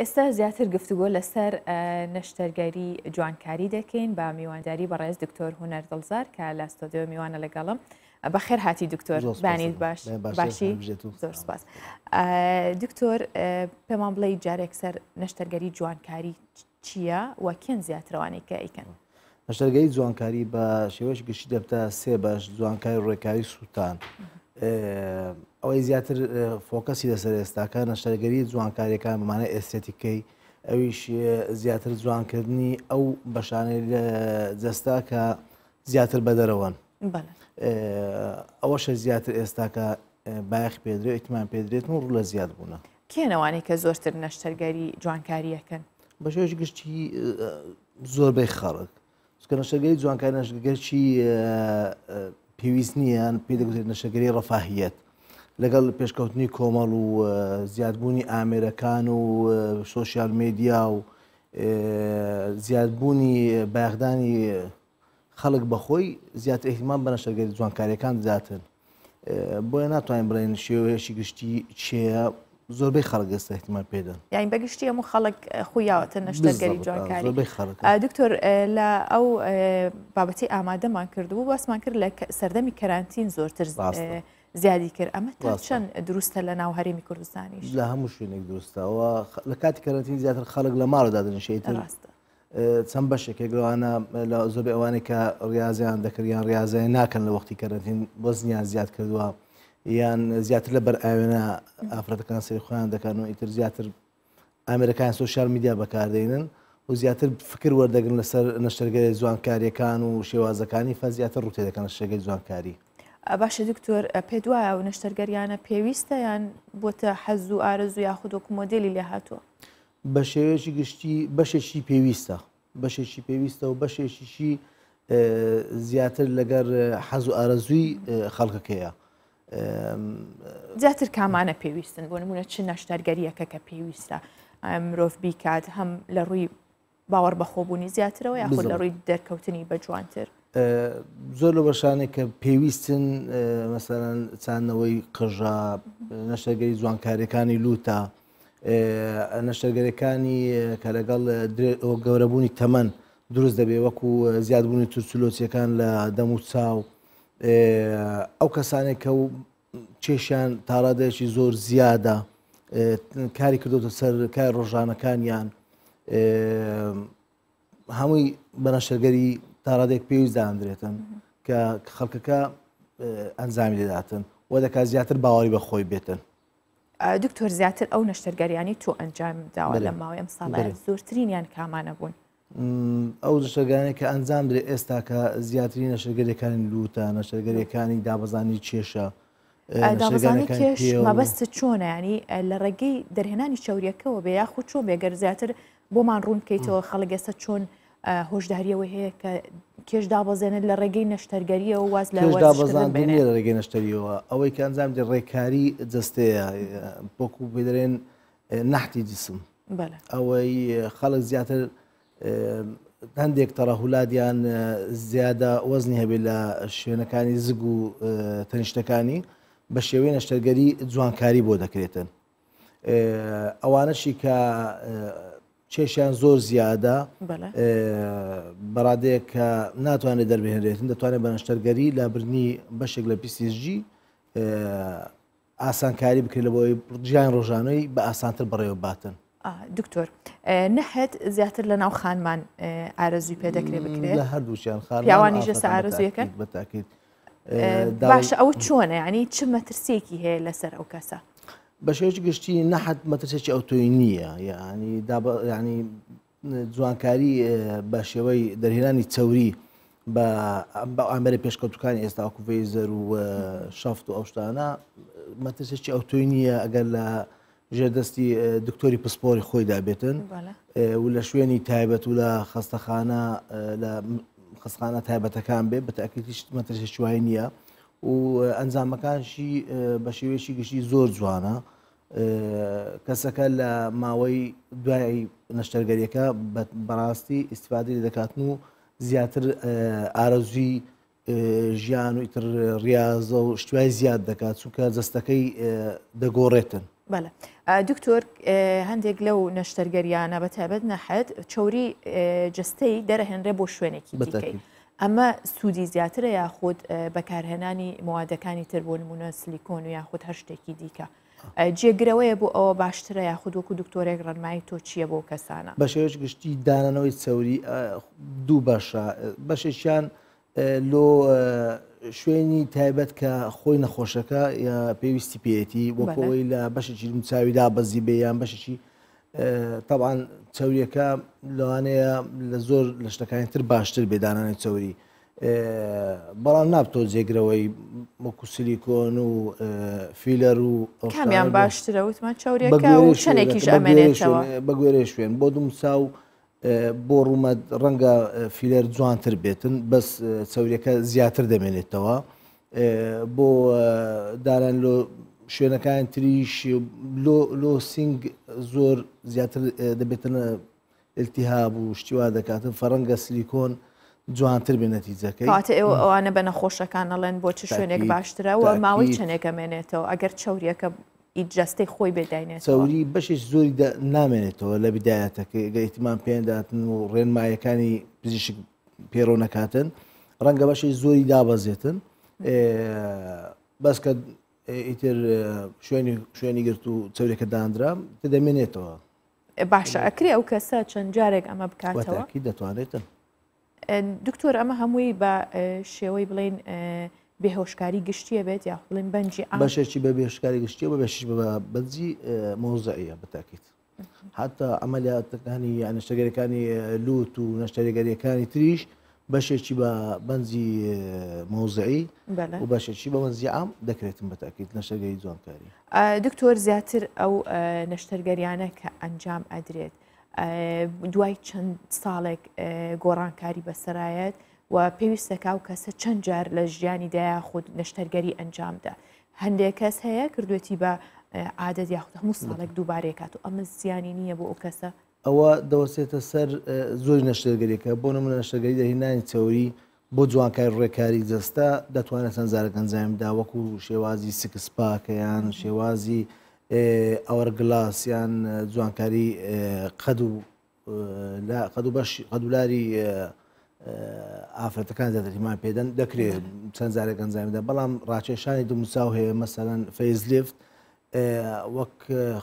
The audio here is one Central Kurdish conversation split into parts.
ئێستا زیاتر گفتوگۆ لەسەر نەشتەرگەری جوانکاری دەکەین با میوانداری بەڕێز دکتۆر هوەر دڵزار کە لە ستۆدیۆ میوانە لەگەڵم بەخێر هاتی دکتۆر بانیت باش باشی زۆر سپاس دکتۆر پێمان بڵێ جارێک سەر نەشتەرگەری جوانکاری چییە وەکێن زیاترەوانی کە ئەیکەن نەشتەرگەی جوانکاری بە شێوەش گشتی دەبتە سێ باش جوانکاری ڕێکایی سووتان. ئەوەی زیاتر فۆکەسی لەسەر ئێستاکە نەشتەرگەری جوانکاریەکان بمانە ئێستێتیکەی ئەویش زیاتر جوانکردنی ئەو بەشانەی لە جەستا کە زیاتر بەدەرەوەن ئەوەشە زیاتر ئێستاکە باەخ پێدرێت ئیتمان پێدرێت و ڕوو لە زیاد بوون کێنەوانی کە زۆرتر نەشتەرگەری جوانکاریەکەن بەشێش گشتی زۆربەی خەڵک سکە نەشتەرگەری جوانکاری نەشتگەر چی پێویست نییان پێ دەگوتێت نەشەگەری ڕەفاهیت لەگەڵ پێشکەوتنی کۆمەڵ و زیادبوونی ئامێرەکان و سوۆسیال مدیا و زیادبوونی باغدانی خەڵک بەخۆی زیاتر احتیمان بە نەشەگەری جوانکاریەکان زیاتر بۆیە ناتوانین بڵێن شێوەیەشی گشتی چێە زۆربەی خەڵگەست احتیمال پێدەن یاین بەگشتی هەموو خەڵک خویاوەتە نەشتەرگەری جوانکاری دکتۆر لە ئەو بابەتی ئامادەمان کردو باسمان کرد لە سەردەمی کەرانتین زۆرتر زیادی کرد ئەمە تا چەند دروستە لە ناو هەرێمی کوردستانیش لە هەموو شوێنێک دروستەوە لە کاتی کەرانتین زیاتر خەڵک لە ماڵدا دەنشێتتر ڕاستە چەند بەشێکێک لەوانە لە زۆبێ ئەوانێکە ڕاضیان دەکردیان ڕاضای ناکەن لە وەختی کەرەتین بۆ زنیان زیاد کردووە یان زیاتر لە بەر ئاوێنە ئافرەتەکان سری خۆیان دەکەن و ئیتر زیاتر ئامریکان سوشال میدیا بەکاردێنن و زیاتر فکر وەردەگرن لەسەر نەشتەرگەی زوانکاریەکان و شێوازەکانی فە زیاتر ڕوتێ دەکەن شەگەی زوانکاری. باشە دکتۆر پێ دوایە و نەشتەرگەریانە پێویستە یان بۆتە حەز و ئارز و یاخود وەک مۆدلی لێ هاتووە بە شێوێکی گشتی بەشێکی پێویستە بەشێکی پێویستە و بەشێکیشی زیاتر لەگەر حەز و ئارەزووی خەڵکەکەیە زیاتر کامانە پێویستن بۆ نمونە چ نەشتەرگەریەکە کە پێویستە مرۆڤ بیکات هەم لە ڕووی باوەڕ بەخۆبوونی زیاترەوە یاخود لە ڕووی دەرکەوتنی بە جوانتر زۆر لە بەشانێک کە پێویستن مەسەرەن چانەوەی قژا نەشتەرگەری جوانکاریەکانی لوتا نەشتەرگەریەکانی کە لەگەڵ گەورەبوونی تەمەەن دروست دەبێ وەکو زیادبوونی تورسلۆچیەکان لە دەم و چاو ئەو کەسانێک کە و چێشیان تاڕادێکی زۆر زیادە کاری کردوتە سەر کار ڕۆژانەکانیان هەمووی بەنەشەرگەری تاڕادێک پێویست دادرێتن کە خەڵکەکە ئەنجامی دەداتن وە دەکا زیاتر باوەری بە خۆی بێتن. دکتۆر زیاتر ئەو نەشتەرگەریانی تۆ ئەنجام داوە لە ماوەی ئەم ساڵ زۆرترینیان کامانە بوون. ئەو شەگانێک کە ئەنجام درێ ئێستا کە زیاتری نەشەرگەریەکانی لوتە نەشەرگەریەکانی دابزانی کێشە مەبەستە چۆنە ینی لە ڕێگەی دەرهێنانی چاوریەکەەوە بێ یاخو چۆن بێگەر زیاتر بۆمان ڕوون بکەیتەوە خەڵگەسە چۆن هۆشداریەوە هەیە کە کێش دابەزێنێت لە ڕێگەی نەشتەرگەریەوە واز لە دابزانێ لە ڕێگەی نەشتەریەوە ئەوەی کە ئەنجام دی ڕێکاری جستەیە بۆکو بدرێن نحتی جسم ئەوەی خەڵک زیاتر هەندێک تەڕەهولادیان زیادە وەزنی هەبێت لە شوێنەکانی زگ و تەنیشتەکانی بە شێوەی نەشتەرگەری جوانکاری بۆ دەکرێتن ئەوانەشی کە چێشیان زۆر زیادە بەڕادەیە کە ناتوانێت دەربێنرێتن دەتوانێت بە نەشتەرگەری لابرنی بەشێک لە پیسیژی ئاسانکاری بکرێت لەبەوەی ڕجیان ڕۆژانەی بە ئاسانتر بەڕێوە باتن دکتۆر نەحێت زیاتر لە ناو خانمان ئارەزوی پێ دەکرێت بکرێت لە هەردووچیان خانیاوانی ژەسە ئارەزویەکەن بەتاکیت باشە ئەو چۆنە ینی چ مەترسێکی هەیە لەسەر ئەو کەسە بەشێش گشتی نەحەت مەترسێکی ئەو توی نییە یعنی ینی جوانکاری بە شێوەی دەرهێنانی چوری بە ئامرە پێشکەوتەکانی ئێستا کوڤیزەر و شەفت و ئەو شتانە مەترسێکی ئەو توی نییە ئەگەر لە ژێدەستی دکتۆری پسپۆری خۆی دابێتن و لە شوێنی تایبەت و لە خستەخانە لە خستخانە تایبەتەکان بێ بەتەکردیش مەترسی شوای نییە و ئەنجامەکانشی بە شێوێکی گشتی زۆر جوانە کەسەکە لە ماوەی دوای نەشتەرگەریەکە بەڕاستی ئیسفادی دەکاتن و زیاتر ئارەزوی ژیان و ئیتر ڕاضە و شتوای زیاد دەکات چونکە جەستەکەی دەگۆڕێتن بەە دکتۆر هەندێک لەو نەشتەرگەریانە بە تابەت نەحەت چوری جستەی دەرەهێنرە بۆ شوێنێکی دیکەی ئەمە سوودی زیاترە یاخود بەکارهێنانی موادەکانی تر بۆ نمونە سلیکۆن و یاخود هەشتێکی دیکە. جێگرەوەیە بۆ ئەوە باشترە یاخود وەکو دکتۆرێک ڕەنمایی تۆ چییە بۆ کەسانە بەشێش گشتی دانەوەی چوری دوو بەشە بەشێکیان لۆ شوێنی تایبەت کە خۆی نەخۆشەکە پێویستی پێێتی وەکەوەی لە بەشێکی چاویدا بەزی بێ یان بەشێکی تاعاان چاوریەکە لەوانەیە لە زۆر لە شتەکانی تر باشتر بێدانانی چاوری بەڵام نابتۆ جێگرەوەی وەکو سیلیکۆن و فیلەر و کامیان باشترە وتمان چاوریەکە و شەنێکیش ئەمێنێتەوە بەگوێرە شوێن بۆ دوم چاو و بۆ ڕوومە ڕەنگە فیلەر جوانتر بێتن بەس چەورەکە زیاتر دەمێنێتەوە بۆ داران لۆ شوێنەکان تریش لۆ سنگ زۆر زیاتر دەبێتن التیهاب و شتیوا دەکاتن فەڕەنگە سلیکۆن جوانتر بێنەتیجەکەی ئێوە ئەوانە بە نەخۆشەکان ئەڵێن بۆ چ شوێنێک باشترە و ماوەی چنێکەمێنێتەوە ئەگەر چاوریەکە ئیجستەی خۆی بێداینێت سەوری بەشش زۆری نامێنێتەوە لە بدایەتەکە گەیتمان پێداتن و ڕێنمایەکانی پزیشک پێڕۆ نەکاتن ڕەنگە بەشی زۆری دابەزێتن بەس کە ئیتر شوێنی شوێنی گرت و چورێکە دانرا دەمێنێتەوە باشە ئەکری ئەو کەسە چەند جارێک ئەمە بکاتەوە دەتوانێتن دکتۆر ئەمە هەمووی بە شێوەی بڵین بێهۆشکاری گشتیە بێت یا بڵێن بەنجی بەشێکی بە بێشکاری گشتی بە بەشش بە بەنجی مۆزعە بەتاکیت حتا ئەمەلیاتەکانی یان نشتەگەریەکانی لوت و نەشتەرێگەریەکانی تریش بەشێکی بە بەنجی مۆزعی و بەشێکی بە بەنجی ئام دەکرێتم بەتاکیت نەشتەرگەری جوانکاری دکتۆر زیاتر ئەو نەشتەرگەریانە کە ئەنجام ئەدرێت دوای چەند ساڵێک گۆڕانکاری بەسەرایەت و پێویستەکە و کەسە چەند جار لە ژیانیدایا خود نەشتەرگەری ئەنجامدا هەندێک کەس هەیە کردوێتی بە عادەت یاخود هەموو ساڵێک دووبارێکات و ئەمە زیانی نییە بۆ ئەو کەسە ئەوە دەوەسێتە سەر زۆر نەشتەرگەریەکە بۆ نمونە نەشتەرگەری دەهێنانی چەوری بۆ جوانکار ڕێکاری جەستا دەتوانێت سنجارەکەنجامدا وەکو شێوازی سکسپاکەیان شێوازی ئەوەرگلاسیان جوانکاری قەد و قەد و بەش قەدولاری ئافرەتەکان زیاتریمان پێدەن دەکرێت چەند زارێک ئەنجامدا بەڵام ڕاکێشانی دو مساو هەیە مەسەەن فەیزلیفت وەک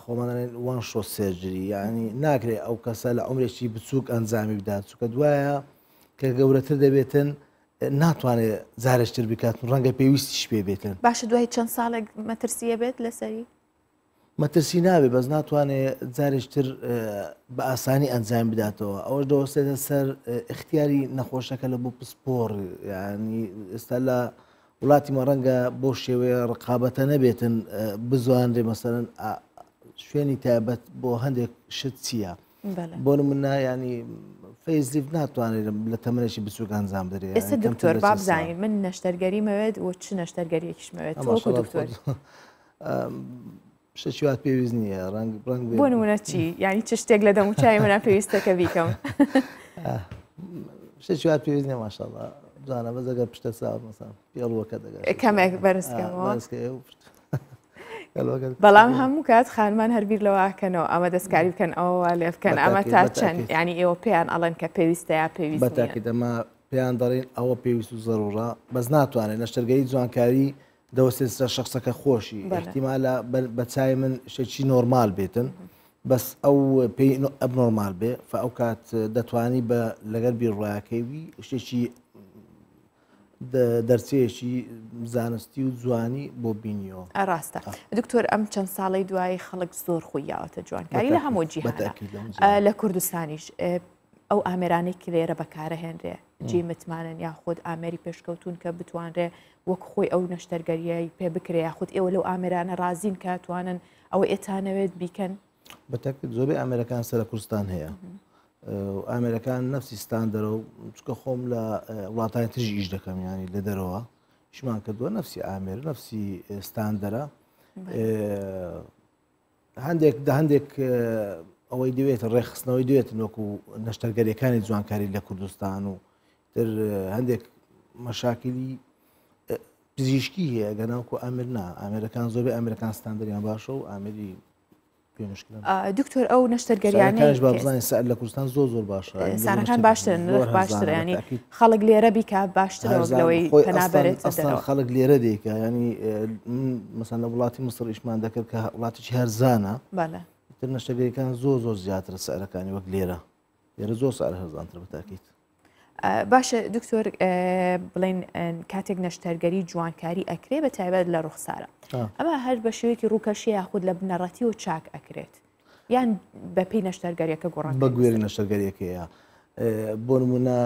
خۆمانێن وان شۆ سێژری ینی ناکرێت ئەو کەسە لە ئەمرێکی بچووک ئەنجامی بدات چکە دوایە کە گەورەتر دەبێتن ناتوانێت زارشتر بکات ڕەنگە پێویستیش پێ بێتن باشە دوای چەند ساڵێک مەترسیە بێت لەسەری مەترسی نابێ بەس ناتوانێت جارێکتر بە ئاسانی ئەنجام بداتەوە ئەوەش دەوەستێتە سەر اختیاری نەخۆشەکە لە بۆ پسپۆر ینی ئێستا لە وڵاتیمە ڕەنگە بۆ شێوەیە ڕقابەتە نەبێتن بزانێ مەسەرن شوێنی تایبەت بۆ هەندێک شت چییە بۆ منە ینی فەیزلیف ناتوانێت لە تەمەێکی بچووکانزان بدرێت ئێستا دکتۆر بابزانین من نەشتەرگەری مەوێت و چ نەشتەرگەریەکیشمەوێت دکتۆر شتیات پێویست نییە ڕنگ ڕنگ بۆ نمونە چی ینی چ شتێک لە دەموچای منە پێویستەکە بیکەم شتیات پێویست نیە ماشاءڵە بزانە بە زەگەر پشتە سااب مەسان پێڵوەکە دەگەر کەمێک بەرزکەمەوە بەڵام هەموو کات خانمان هەربیر لەواکەنەوە ئەمە دەستکاری بکەن ئەوە لێ بکەن ئەمە تا چەند ینی ئێوە پێیان ئەڵەن کە پێویستەیە پێویست بەتاکی دەما پێیان دەڕین ئەوە پێویست و زەڕورە بەس ناتوانێت لە شەرگەری جوانکاری دەوەستێستا شخصەکە خۆشی احتیمالە بەچای من شێکی نۆرمال بێتن بەس ئەو پێی ئەب نۆرمال بێ ف ئەو کات دەتوانی بە لەگەر بیڕایەکەیوی شتێکی دەرچەیەکی زانستی و جوانی بۆ بینیەوە ئاراستە دکتۆر ئەم چەند ساڵی دوای خەڵک زۆر خۆیاوەتە جوانکاری لە هەموو جیهان لە کوردستانیش ئەو ئامێرانی کلێرە بەکارەهێنرێ جی متمانن یا خۆت ئامێری پێشکەوتون کە بتوانرێ وەک خۆی ئەو نەشتەرگەریایی پێ بکرێ یا خودت ئێوە لەو ئامێرانە رازین کاتوانن ئەوە ئێتانەوێت بیکەن بەتەک زۆبی ئامێرەکان سەر کوردستان هەیە ئامێرەکان نەفسیستان دەرە و چکە خۆم لە وڵاتانی تژی ئیش دەکەم ینی لە دەرەوە شمان کردووە نفسی ئامێر نفسی ستان دەرە هەندێک هەندێک ئەوەی دوێت ڕێخستنەوەی دوێت نۆکو نەشتەرگەریەکانی جوانکاری لە کوردستان و تر هەندێک مەشاکلی پزیشکی هەیە گەناوکو ئامرنا ئامریکان زۆربەی ئەمریکان ستاندریان باشە و ئامری دکتۆر ئەو نەشتەرگەریانش بابزانانی سەر لە کوردستان زۆ زۆر باشە سارەکان باشترن باشتر ینی خەڵک لێرە بیکە باشترەوەی پەنابەرێت خەڵک لێرە دیکە ینی مەسان لە وڵاتی مەسر ئیشمان دەکرد کە وڵاتیی هەرزانە تر نەشتەگەریەکان زۆ زۆر زیاتر سەرەکانی وەک لێرە لێرە زۆر سار هەرزانتر بتاکەیت باشە دکتۆر بڵین کاتێک نەشتەرگەری جوانکاری ئەکرێ بە تایبەت لە ڕوخسارە ئەمە هەر بە شوەیەکی ڕووکەشی یاخود لە بنەڕەتی و چاک ئەکرێت یان بەپی نەشتەرگەریەکە گۆڕان بە گوێری نەشتەرگەریەکەیە بۆ نمونە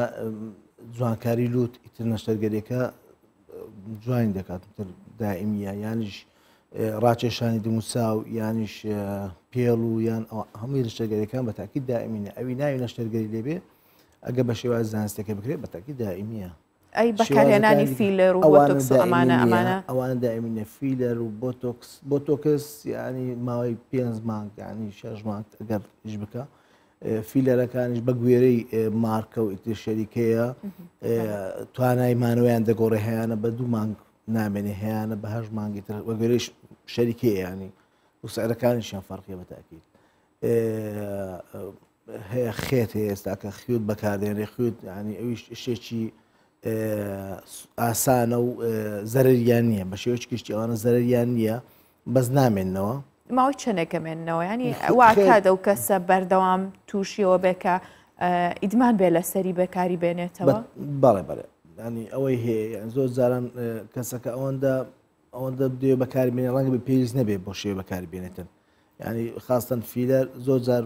جوانکاری لوت ئیتر نەشتەرگەریەکە جوان دەکات دائیمە یانیش ڕاکێشانی دموساو یانیش پێڵ و یان هەمووی لەشتەرگەریەکان بە تاکی دائمینە ئەوی ناوی لەشتەرگەری لێبێ ئەگە بە شێواز زانستەکە بکرێت بە تاکی دائیمیە ئەی بەکارێنانی فیلەر و ئەمانە ئەمانە ئەوانە دائمینە فیلەر و بۆتۆکس بۆ تۆکەس ینی ماوەی پێنج مانگانی شەژ مانگ ئەگەر ژ بکە فیلەرەکانیش بە گوێرەی مارکە و ئیتر شەریکەیە توانای مانەوەیان دەگۆڕێ هیانە بە دوو مانگ نامێنێ هیانە بە هەش مانگی تر وەگەرش شەریکی ینی وسعرەکانیشیان فەرقیە بەتاکیت هەیە خێت هەیە ئێستا کە خیوت بەکاردێنێ خیوت ینی ئەویش شێکی ئاسانە و زەرریان نییە بە شێوەی کشتی ئەوانە زەرریان نییە بەس نامێنەوە ماوەی چنێکەمێنەوە ینی واکە دەو کەسە بەردەوام تووشیەوە بێکە ئیدمان بێ لە سەری بەکاری بێنێتەوە بەڵێ بەڵێ ینی ئەوەی هەیە زۆر زاران کەسەکە ئەوەندە ئەوەندە دێ بەکاربیێن ڕەنگ بە پێویست نەبێ بۆ شێوە بەکاربیێنێتن ینی خاستن فیلەر زۆر جار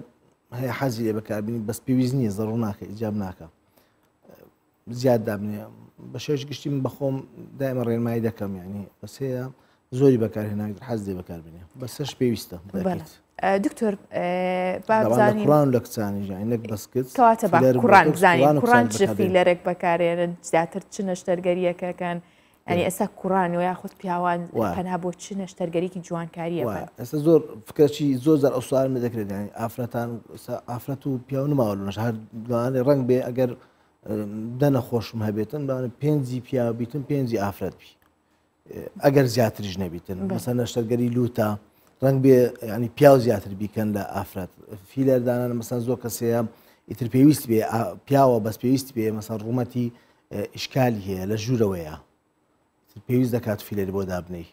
هەیە حەزی لێ بەکاربیین بەس پێویست نیە زەڕوو ناکە ئیجاب ناکە زیاد دابنێ بە شێش گشتیم بەخۆم دائمە ڕێنمایی دەکەم ینی بەس هەیە زۆری بەکارهێناگر حەز لێ بەکاربیێ بەسەش پێویستە دکتۆر بازانیڕان لە کچانی ژینێک بەسکت کەواتە بە کوڕان بزانین کوڕان فیلەرێک بەکارێنن زیاتر چ نەشتەرگەریەکەکەن. ئەنی ئێستا کوڕان و یاخود پیاوان پەنا بۆ چ نەشتەرگەریکی جوانکاریە ئێستا زۆر فکەچی زۆر زار ئەوسوار دەکرێت ینی ئافرەتان ئافرەت و پیاون ماوەش هەر دوانێ ڕنگ بێ ئەگەر دەنەخۆشم هەبێتن بانە پێنجی پیا بیتن پێنجی ئافرەت بی ئەگەر زیاتریش نەبیتن بەسە نەشتەرگەری لوتا ڕنگ بێ ینی پیا زیاتر بیکەن لە ئافرەت فیلەردانان مەسان زۆر کەسەیە ئیتر پێویست بێ پیاوە بەس پێویست بێ مەسەر ڕوومەتی ئشکالی هەیە لە ژوورەوەیە پێویست دەکات فیلێر بۆ دابنی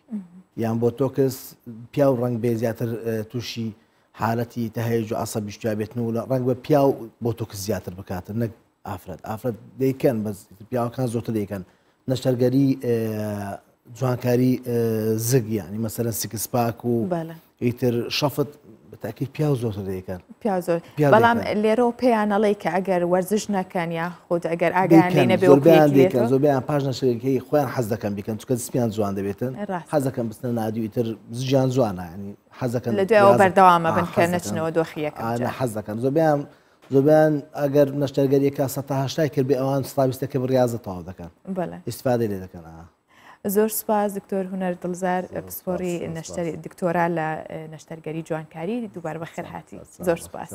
یان بۆ تۆ کەس پیا و ڕنگ بێ زیاتر تووشی حالەتی تهەیەج و ئاسە بیشتیا بێتنەوە لە ڕنگ بە پیا و بۆ تۆ کەس زیاتر بکاتن نەک ئافرەت ئافرەت دەیکەن بە پیاوەکان زۆتر دەیکەن نەشتەرگەری جوانکاری زگ ینی مەسەرەن سکسپاک و ئیتر شەفت تاکی پیا زۆر دەیکەن بەڵام لێرە پێیانەڵی کە ئەگەر وەرزش نەکەن یا خۆت ئەگەر ئاگەانە زۆربیان پاش نەشەکەی خۆیان حەز دەکەم بکەن چکە سپیان جوان دەبێتن حەزەکەم بستە نادیتر زیان جوانانی حەزەکەن لە دوێەوە بەردەوامە بن کە نەچنەوە دۆخیەکە حەزەکەن زۆبیان زۆبیان ئەگەر نەشتەرگەری کا سەهشتای کرد بێ ئەوان ستاویستەکە بڕازە تەواو دەکەن ئیسفادە لێ دەکەن. زۆر سپاس دکتۆر هوەر دڵزار پسپۆری نەشتەر دکتۆرا لە نەشتەرگەری جوانکاری دووبار بە خێرهاتی زۆر سپاس.